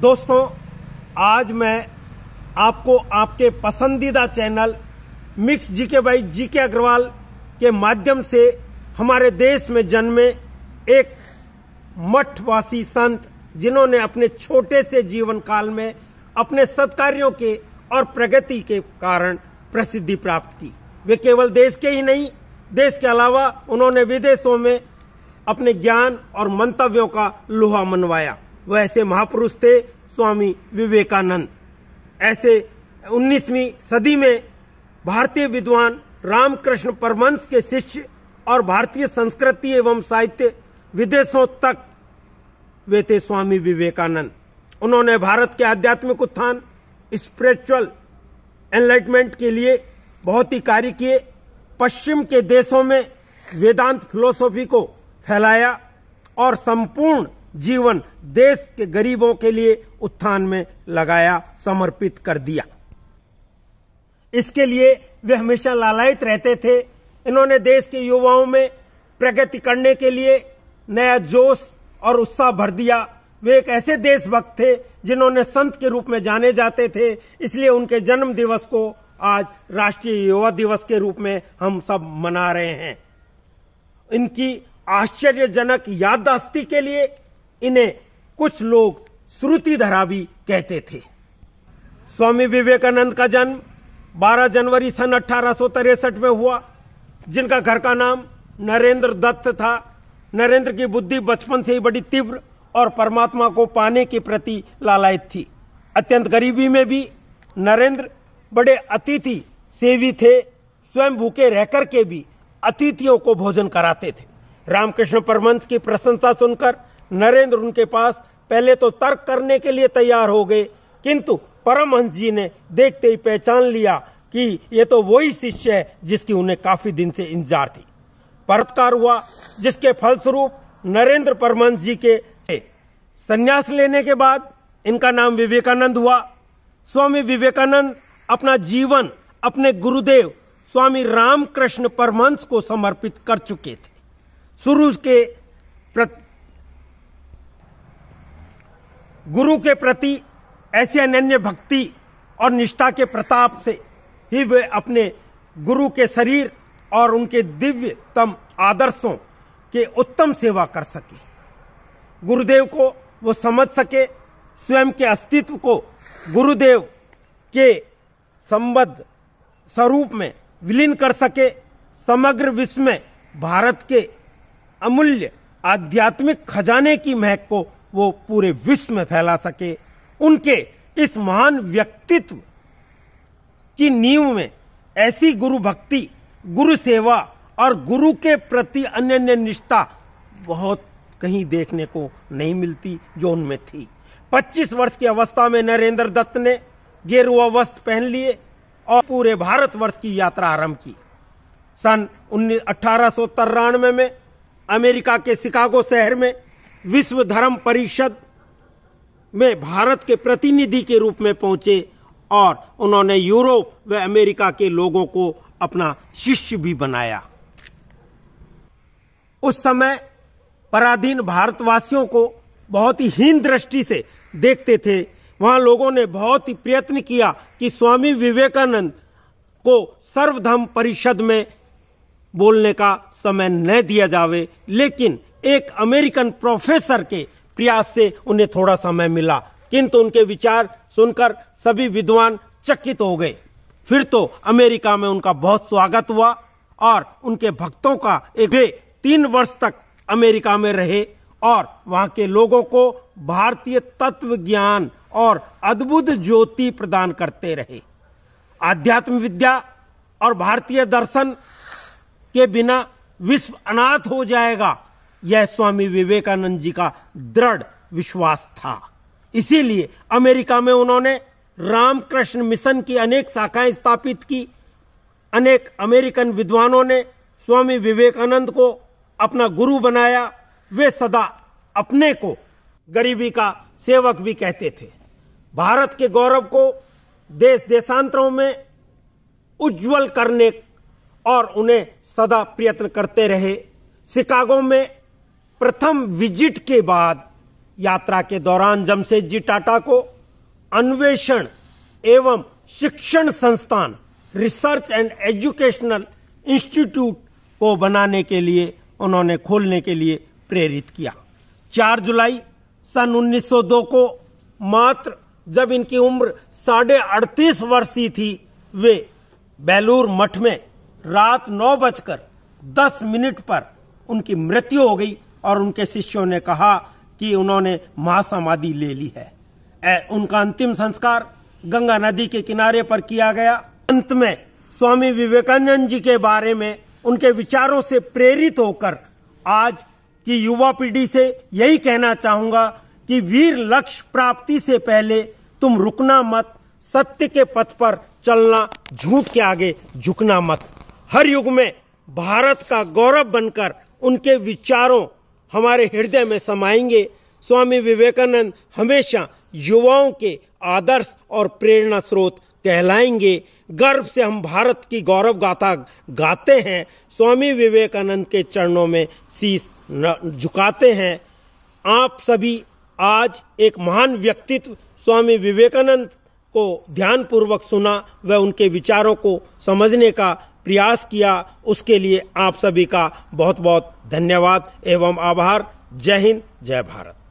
दोस्तों आज मैं आपको आपके पसंदीदा channel mix GK by GK Agrawal के माध्यम से हमारे देश में जन्मे एक मठवासी संत जिन्होंने अपने छोटे से जीवन काल में अपने सत्कार्यों के और प्रगति के कारण प्रसिद्धि प्राप्त की वे केवल देश के ही नहीं देश के अलावा उन्होंने विदेशों में अपने ज्ञान और मंतव्यों का लोहा मनवाया वह ऐसे महापुरुष थे स्वामी विवेकानंद ऐसे 19वीं सदी में भारतीय विद्वान रामकृष्ण परमंश के शिष्य और भारतीय संस्कृति एवं साहित्य विदेशों तक वे थे स्वामी विवेकानंद उन्होंने भारत के आध्यात्मिक उत्थान स्पिरिचुअल एनलाइटमेंट के लिए बहुत ही कार्य किए पश्चिम के देशों में वेदांत फिलोसॉफी को फैलाया और संपूर्ण जीवन देश के गरीबों के लिए उत्थान में लगाया समर्पित कर दिया इसके लिए वे हमेशा लालायित रहते थे इन्होंने देश के युवाओं में प्रगति करने के लिए नया जोश और उत्साह भर दिया वे एक ऐसे देशभक्त थे जिन्होंने संत के रूप में जाने जाते थे इसलिए उनके जन्म दिवस को आज राष्ट्रीय युवा दिवस के रूप में हम सब मना रहे हैं इनकी आश्चर्यजनक याददाश्ती के लिए इन्हें कुछ लोग श्रुति धरा भी कहते थे स्वामी विवेकानंद का जन्म 12 जनवरी सन अठारह में हुआ जिनका घर का नाम नरेंद्र दत्त था नरेंद्र की बुद्धि बचपन से ही बड़ी तीव्र और परमात्मा को पाने के प्रति लालायत थी अत्यंत गरीबी में भी नरेंद्र बड़े अतिथि सेवी थे स्वयं भूखे रहकर के भी अतिथियों को भोजन कराते थे रामकृष्ण परमंश की प्रशंसा सुनकर नरेंद्र उनके पास पहले तो तर्क करने के लिए तैयार हो गए किंतु परमहंस जी ने देखते ही पहचान लिया कि ये तो वही शिष्य है जिसकी उन्हें काफी दिन से इंतजार थी परतकार हुआ जिसके फलस्वरूप नरेंद्र परमहंस जी के संन्यास लेने के बाद इनका नाम विवेकानंद हुआ स्वामी विवेकानंद अपना जीवन अपने गुरुदेव स्वामी रामकृष्ण परमहंस को समर्पित कर चुके थे शुरू के गुरु के प्रति ऐसी अनन्य भक्ति और निष्ठा के प्रताप से ही वे अपने गुरु के शरीर और उनके दिव्यतम आदर्शों के उत्तम सेवा कर सके गुरुदेव को वो समझ सके स्वयं के अस्तित्व को गुरुदेव के संबद्ध स्वरूप में विलीन कर सके समग्र विश्व में भारत के अमूल्य आध्यात्मिक खजाने की महक को वो पूरे विश्व में फैला सके उनके इस महान व्यक्तित्व की नींव में ऐसी गुरु भक्ति गुरु सेवा और गुरु के प्रति अन्य अन्य निष्ठा बहुत कहीं देखने को नहीं मिलती जो उनमें थी 25 वर्ष की अवस्था में नरेंद्र दत्त ने गेरुआ वस्त्र पहन लिए और पूरे भारत वर्ष की यात्रा आरंभ की सन उन्नीस अठारह में, में अमेरिका के शिकागो शहर में विश्व धर्म परिषद में भारत के प्रतिनिधि के रूप में पहुंचे और उन्होंने यूरोप व अमेरिका के लोगों को अपना शिष्य भी बनाया उस समय पराधीन भारतवासियों को बहुत ही हीन दृष्टि से देखते थे वहां लोगों ने बहुत ही प्रयत्न किया कि स्वामी विवेकानंद को सर्वधर्म परिषद में बोलने का समय न दिया जावे लेकिन एक अमेरिकन प्रोफेसर के प्रयास से उन्हें थोड़ा समय मिला किंतु उनके विचार सुनकर सभी विद्वान चकित हो गए फिर तो अमेरिका में उनका बहुत स्वागत हुआ और उनके भक्तों का एक वे तीन वर्ष तक अमेरिका में रहे और वहां के लोगों को भारतीय तत्व ज्ञान और अद्भुत ज्योति प्रदान करते रहे आध्यात्म विद्या और भारतीय दर्शन के बिना विश्व अनाथ हो जाएगा यह स्वामी विवेकानंद जी का दृढ़ विश्वास था इसीलिए अमेरिका में उन्होंने रामकृष्ण मिशन की अनेक शाखाएं स्थापित की अनेक अमेरिकन विद्वानों ने स्वामी विवेकानंद को अपना गुरु बनाया वे सदा अपने को गरीबी का सेवक भी कहते थे भारत के गौरव को देश देशांतरों में उज्जवल करने और उन्हें सदा प्रयत्न करते रहे शिकागो में प्रथम विजिट के बाद यात्रा के दौरान जमशेद जी टाटा को अन्वेषण एवं शिक्षण संस्थान रिसर्च एंड एजुकेशनल इंस्टीट्यूट को बनाने के लिए उन्होंने खोलने के लिए प्रेरित किया 4 जुलाई सन 1902 को मात्र जब इनकी उम्र साढ़े अड़तीस वर्षीय थी वे बेलूर मठ में रात नौ बजकर दस मिनट पर उनकी मृत्यु हो गई और उनके शिष्यों ने कहा कि उन्होंने महासमाधि ले ली है ए, उनका अंतिम संस्कार गंगा नदी के किनारे पर किया गया अंत में स्वामी विवेकानंद जी के बारे में उनके विचारों से प्रेरित होकर आज की युवा पीढ़ी से यही कहना चाहूंगा कि वीर लक्ष्य प्राप्ति से पहले तुम रुकना मत सत्य के पथ पर चलना झूठ के आगे झुकना मत हर युग में भारत का गौरव बनकर उनके विचारों हमारे हृदय में समाएंगे स्वामी विवेकानंद हमेशा युवाओं के आदर्श और प्रेरणा स्रोत कहलाएंगे गर्व से हम भारत की गौरव गाथा गाते हैं स्वामी विवेकानंद के चरणों में शीश झुकाते हैं आप सभी आज एक महान व्यक्तित्व स्वामी विवेकानंद को ध्यानपूर्वक सुना व उनके विचारों को समझने का प्रयास किया उसके लिए आप सभी का बहुत बहुत धन्यवाद एवं आभार जय हिंद जय भारत